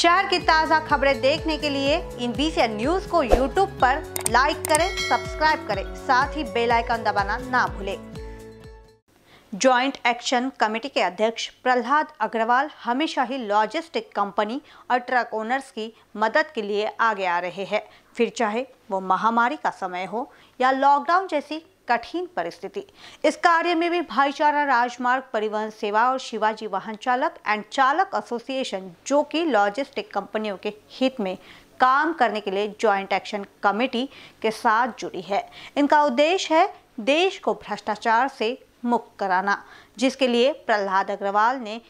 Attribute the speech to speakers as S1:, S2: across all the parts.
S1: शहर की ताज़ा खबरें देखने के लिए इन बीसी न्यूज को यूट्यूब पर लाइक करें सब्सक्राइब करें साथ ही बेल आइकन दबाना ना भूलें जॉइंट एक्शन कमेटी के अध्यक्ष प्रहलाद अग्रवाल हमेशा ही लॉजिस्टिक कंपनी और ट्रक ओनर्स की मदद के लिए आगे आ रहे हैं फिर चाहे वो महामारी का समय हो या लॉकडाउन जैसी कठिन परिस्थिति इस कार्य में भी भाईचारा राजमार्ग परिवहन सेवा और शिवाजी वाहन चालक एंड चालक एसोसिएशन जो कि लॉजिस्टिक कंपनियों के हित में काम करने के लिए जॉइंट एक्शन कमेटी के साथ जुड़ी है इनका उद्देश्य है देश को भ्रष्टाचार से मुक्त कराना जिसके लिए प्रहलाद अग्रवाल ने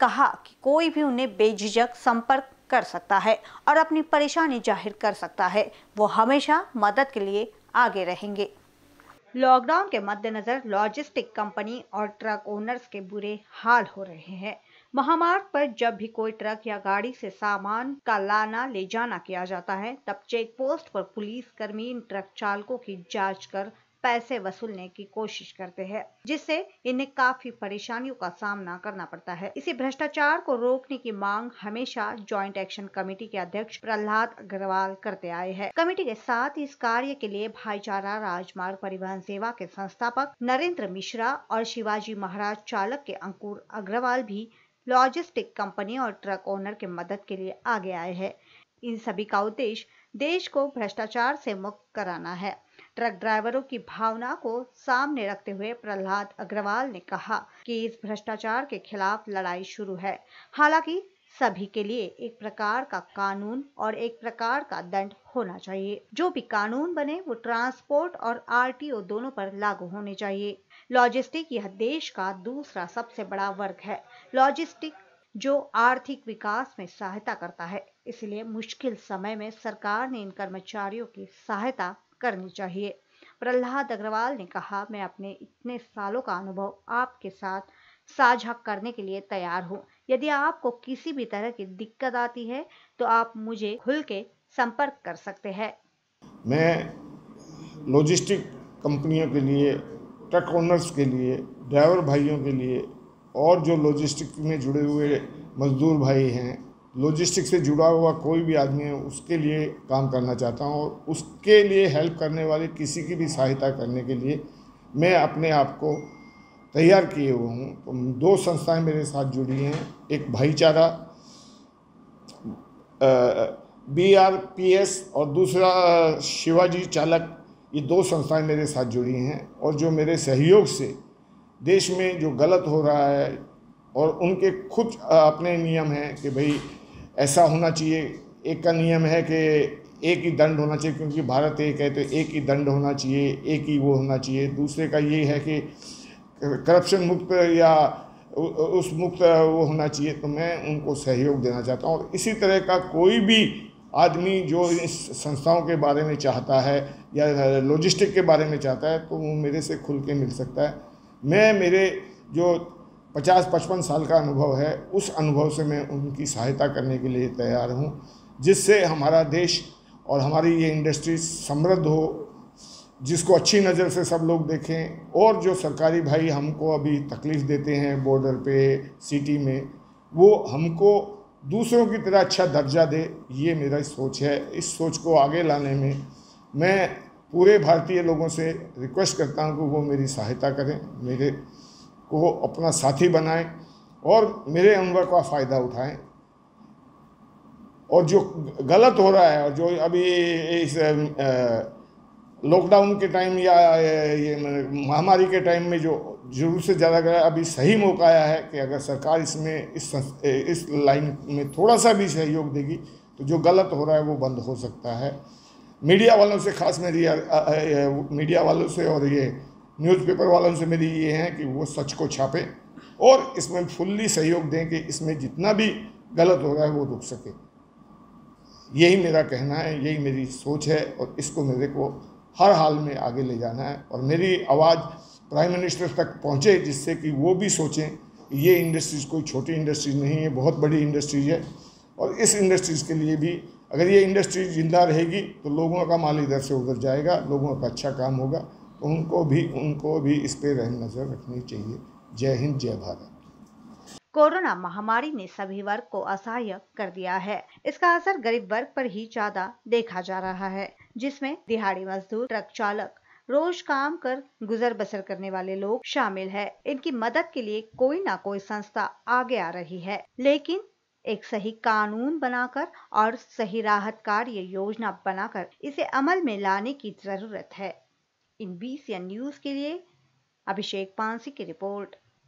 S1: कहा कि कोई भी उन्हें बेझिझक संपर्क कर सकता है और अपनी परेशानी जाहिर कर सकता है वो हमेशा मदद के लिए आगे रहेंगे लॉकडाउन के मद्देनजर लॉजिस्टिक कंपनी और ट्रक ओनर्स के बुरे हाल हो रहे हैं महामार्ग पर जब भी कोई ट्रक या गाड़ी से सामान का लाना ले जाना किया जाता है तब चेक पोस्ट पर पुलिस कर्मी इन ट्रक चालकों की जांच कर पैसे वसूलने की कोशिश करते हैं जिससे इन्हें काफी परेशानियों का सामना करना पड़ता है इसी भ्रष्टाचार को रोकने की मांग हमेशा ज्वाइंट एक्शन कमेटी के अध्यक्ष प्रहलाद अग्रवाल करते आए हैं कमेटी के साथ इस कार्य के लिए भाईचारा राजमार्ग परिवहन सेवा के संस्थापक नरेंद्र मिश्रा और शिवाजी महाराज चालक के अंकुर अग्रवाल भी लॉजिस्टिक कंपनी और ट्रक ओनर के मदद के लिए आगे आए हैं इन सभी का उद्देश्य देश को भ्रष्टाचार से मुक्त कराना है ट्रक ड्राइवरों की भावना को सामने रखते हुए प्रहलाद अग्रवाल ने कहा कि इस भ्रष्टाचार के खिलाफ लड़ाई शुरू है हालांकि सभी के लिए एक प्रकार का कानून और एक प्रकार का दंड होना चाहिए जो भी कानून बने वो ट्रांसपोर्ट और आरटीओ दोनों पर लागू होने चाहिए लॉजिस्टिक यह देश का दूसरा सबसे बड़ा वर्ग है लॉजिस्टिक जो आर्थिक विकास में सहायता करता है इसलिए मुश्किल समय में सरकार ने इन कर्मचारियों की सहायता करनी चाहिए प्रहलाद अग्रवाल ने कहा मैं अपने इतने सालों का अनुभव आपके साथ साझा करने के लिए तैयार हूँ यदि आपको किसी भी तरह की दिक्कत आती है तो आप मुझे खुल के संपर्क कर सकते हैं
S2: मैं लॉजिस्टिक कंपनियों के लिए ट्रक ओनर्स के लिए ड्राइवर भाइयों के लिए और जो लॉजिस्टिक में जुड़े हुए मजदूर भाई हैं लॉजिस्टिक से जुड़ा हुआ कोई भी आदमी है उसके लिए काम करना चाहता हूँ और उसके लिए हेल्प करने वाले किसी की भी सहायता करने के लिए मैं अपने आप को तैयार किए हुए हूँ तो दो संस्थाएं मेरे साथ जुड़ी हैं एक भाईचारा बी आर पी एस और दूसरा शिवाजी चालक ये दो संस्थाएं मेरे साथ जुड़ी हैं और जो मेरे सहयोग से देश में जो गलत हो रहा है और उनके खुद अपने नियम हैं कि भाई ऐसा होना चाहिए एक का नियम है कि एक ही दंड होना चाहिए क्योंकि भारत एक है तो एक ही दंड होना चाहिए एक ही वो होना चाहिए दूसरे का ये है कि करप्शन मुक्त या उस मुक्त वो होना चाहिए तो मैं उनको सहयोग देना चाहता हूँ और इसी तरह का कोई भी आदमी जो इस संस्थाओं के बारे में चाहता है या लॉजिस्टिक के बारे में चाहता है तो वो मेरे से खुल के मिल सकता है मैं मेरे जो पचास पचपन साल का अनुभव है उस अनुभव से मैं उनकी सहायता करने के लिए तैयार हूँ जिससे हमारा देश और हमारी ये इंडस्ट्री समृद्ध हो जिसको अच्छी नज़र से सब लोग देखें और जो सरकारी भाई हमको अभी तकलीफ़ देते हैं बॉर्डर पे सिटी में वो हमको दूसरों की तरह अच्छा दर्जा दे ये मेरा सोच है इस सोच को आगे लाने में मैं पूरे भारतीय लोगों से रिक्वेस्ट करता हूँ कि वो मेरी सहायता करें मेरे को अपना साथी बनाएं और मेरे अनुभव का फ़ायदा उठाएं और जो गलत हो रहा है और जो अभी इस लॉकडाउन के टाइम या ये महामारी के टाइम में जो जरूर से ज़्यादा गया अभी सही मौका आया है कि अगर सरकार इसमें इस इस लाइन में थोड़ा सा भी सहयोग देगी तो जो गलत हो रहा है वो बंद हो सकता है मीडिया वालों से खास मेरी मीडिया वालों से और ये न्यूज़पेपर वालों से मेरी ये है कि वो सच को छापें और इसमें फुल्ली सहयोग दें कि इसमें जितना भी गलत हो रहा है वो रुक सके यही मेरा कहना है यही मेरी सोच है और इसको मेरे को हर हाल में आगे ले जाना है और मेरी आवाज़ प्राइम मिनिस्टर तक पहुँचे जिससे कि वो भी सोचें कि ये इंडस्ट्रीज़ कोई छोटी इंडस्ट्रीज नहीं है बहुत बड़ी इंडस्ट्रीज है और इस इंडस्ट्रीज़ के लिए भी अगर ये इंडस्ट्री जिंदा रहेगी तो लोगों का माल इधर से उधर जाएगा लोगों का अच्छा काम होगा उनको भी उनको भी इस पर रहन नज़र रखनी चाहिए जय हिंद जय भारत
S1: कोरोना महामारी ने सभी वर्ग को असहाय कर दिया है इसका असर गरीब वर्ग पर ही ज्यादा देखा जा रहा है जिसमें दिहाड़ी मजदूर ट्रक चालक रोज काम कर गुजर बसर करने वाले लोग शामिल है इनकी मदद के लिए कोई ना कोई संस्था आगे आ रही है लेकिन एक सही कानून बनाकर और सही राहत कार्य योजना बनाकर इसे अमल में लाने की जरूरत है इन बीस या न्यूज़ के लिए अभिषेक पांसी की रिपोर्ट